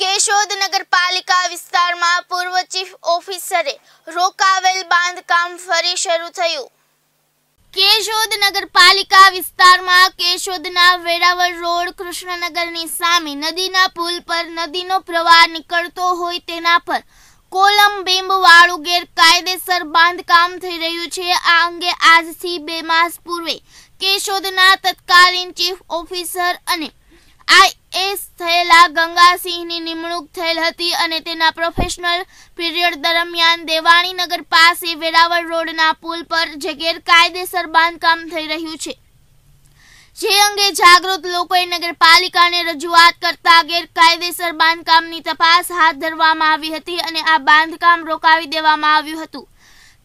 કેશોદ નગરપાલિકા વિસ્તારમાં પૂર્વ ચીફ ઓફિસરે રોકાવેલ બાંધકામ ફરી શરૂ થયું કેશોદ નગરપાલિકા વિસ્તારમાં કેશોદના વેરાવળ રોડ કૃષ્ણનગરની સામે નદીના પુલ પર નદીનો પ્રવાહ નીકળતો હોય તેના પર કોલમ બિંબવાળું ગેરકાયદેસર બાંધકામ થઈ રહ્યું છે આ અંગે આજથી બે માસ પૂર્વે કેશોદના તત્કાલીન ચીફ ઓફિસર અને આઈએસ થયેલ વડા ગંગાસિંહની નિમણૂક થયેલ હતી અને તેના પ્રોફેશનલ પીરિયડ દરમિયાન દેવાણીનગર પાસે વેરાવળ રોડના પુલ પર જે ગેરકાયદેસર બાંધકામ થઈ રહ્યું છે જે અંગે જાગૃત લોકોએ નગરપાલિકાને રજૂઆત કરતા ગેરકાયદેસર બાંધકામની તપાસ હાથ ધરવામાં આવી હતી અને આ બાંધકામ રોકાવી દેવામાં આવ્યું હતું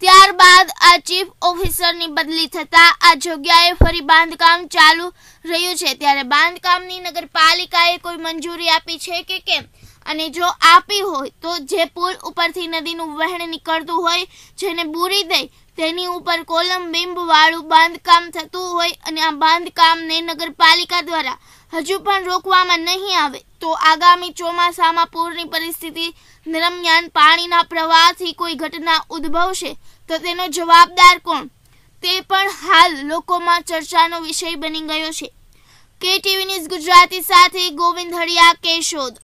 ત્યારબાદ આ ચીફ ઓફિસરની બદલી થતા આ જગ્યાએ ફરી બાંધકામ ચાલુ રહ્યું છે ત્યારે બાંધકામની નગરપાલિકાએ કોઈ મંજૂરી આપી છે કે કેમ અને જો આપી હોય તો જે પુલ ઉપરથી નદીનું વહેણ નીકળતું હોય જેને બૂરી દે તેની ઉપર કોલમ બિંબવાળું બાંધકામ થતું હોય અને આ બાંધકામને નગરપાલિકા દ્વારા હજુ પણ રોકવામાં નહીં આવે તો આગામી ચોમાસામાં પૂરની પરિસ્થિતિ દરમિયાન પાણીના પ્રવાહથી કોઈ ઘટના ઉદ્ભવશે તો તેનો જવાબદાર કોણ તે પણ હાલ લોકોમાં ચર્ચાનો વિષય બની ગયો છે કે ટીવી ન્યૂઝ ગુજરાતી સાથે ગોવિંદ હળિયા કેશોદ